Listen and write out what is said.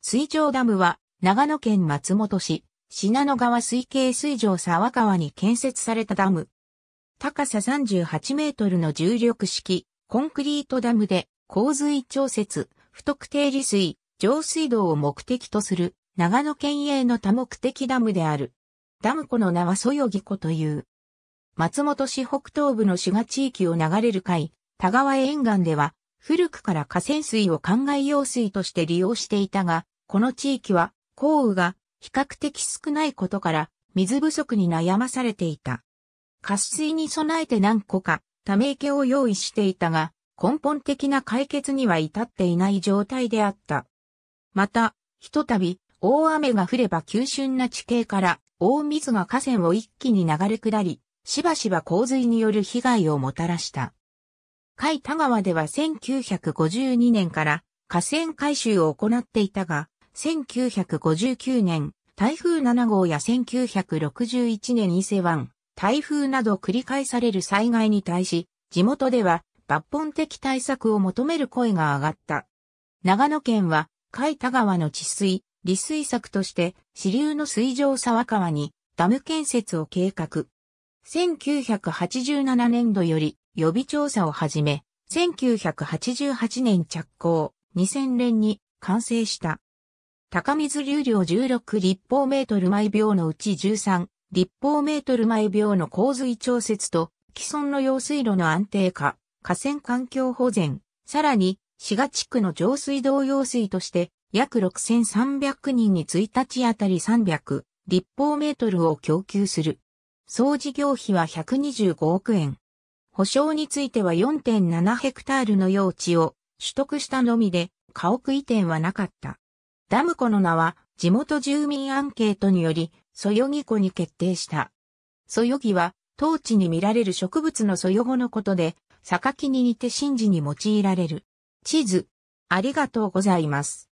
水上ダムは、長野県松本市、信濃川水系水上沢川に建設されたダム。高さ38メートルの重力式、コンクリートダムで、洪水調節、不特定利水、上水道を目的とする、長野県営の多目的ダムである。ダム湖の名はそよぎ湖という。松本市北東部の滋賀地域を流れる海、田川沿岸では、古くから河川水を灌漑用水として利用していたが、この地域は降雨が比較的少ないことから水不足に悩まされていた。渇水に備えて何個かため池を用意していたが、根本的な解決には至っていない状態であった。また、ひとたび大雨が降れば急峻な地形から大水が河川を一気に流れ下り、しばしば洪水による被害をもたらした。海田川では1952年から河川改修を行っていたが、1959年、台風7号や1961年伊勢湾、台風など繰り返される災害に対し、地元では抜本的対策を求める声が上がった。長野県は、海田川の治水、利水策として、支流の水上沢川にダム建設を計画。1987年度より予備調査をはじめ、1988年着工、2000年に完成した。高水流量16立方メートル毎秒のうち13立方メートル毎秒の洪水調節と既存の用水路の安定化、河川環境保全、さらに滋賀地区の上水道用水として約6300人に1日あたり300立方メートルを供給する。総事業費は125億円。保証については4.7ヘクタールの用地を取得したのみで、家屋移転はなかった。ダム湖の名は地元住民アンケートにより、そよぎ湖に決定した。そよぎは、当地に見られる植物のそよごのことで、榊に似て神事に用いられる。地図、ありがとうございます。